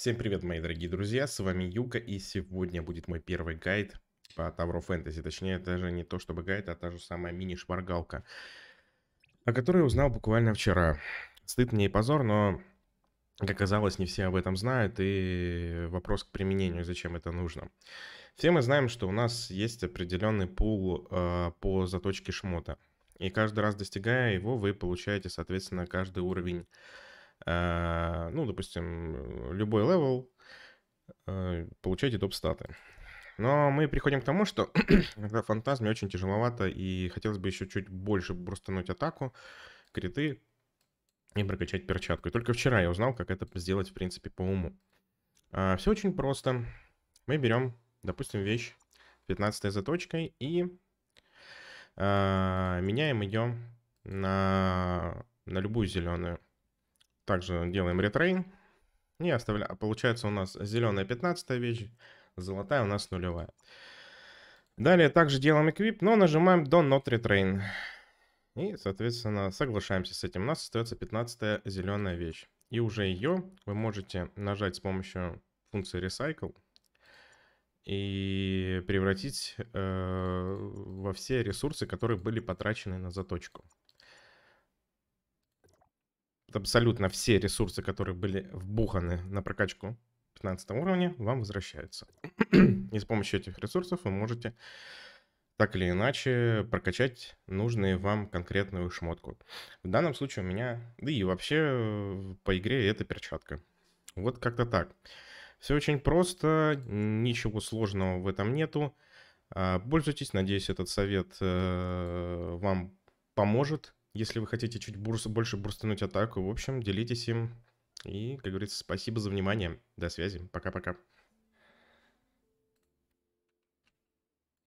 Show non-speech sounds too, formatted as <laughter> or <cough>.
Всем привет, мои дорогие друзья, с вами Юка, и сегодня будет мой первый гайд по Тавро Фэнтези. Точнее, даже не то чтобы гайд, а та же самая мини-шпаргалка, о которой я узнал буквально вчера. Стыд мне и позор, но, как оказалось, не все об этом знают, и вопрос к применению, зачем это нужно. Все мы знаем, что у нас есть определенный пул э, по заточке шмота, и каждый раз достигая его, вы получаете, соответственно, каждый уровень Э, ну, допустим, любой левел, э, получайте топ-статы. Но мы приходим к тому, что <clears throat> иногда фантазме очень тяжеловато, и хотелось бы еще чуть больше брустануть атаку, криты и прокачать перчатку. И только вчера я узнал, как это сделать, в принципе, по уму. А, все очень просто. Мы берем, допустим, вещь 15 заточкой и а, меняем ее на, на любую зеленую. Также делаем ретрейн. не оставляем. Получается у нас зеленая 15 вещь, золотая у нас нулевая. Далее также делаем equip, но нажимаем до not retrain. И, соответственно, соглашаемся с этим. У нас остается 15 зеленая вещь. И уже ее вы можете нажать с помощью функции recycle и превратить э, во все ресурсы, которые были потрачены на заточку абсолютно все ресурсы, которые были вбуханы на прокачку 15 уровня, вам возвращаются. И с помощью этих ресурсов вы можете так или иначе прокачать нужную вам конкретную шмотку. В данном случае у меня, да и вообще э, по игре это перчатка. Вот как-то так. Все очень просто, ничего сложного в этом нету. А, пользуйтесь, надеюсь, этот совет э, вам поможет если вы хотите чуть бурс, больше бурстануть атаку, в общем, делитесь им. И, как говорится, спасибо за внимание. До связи. Пока-пока.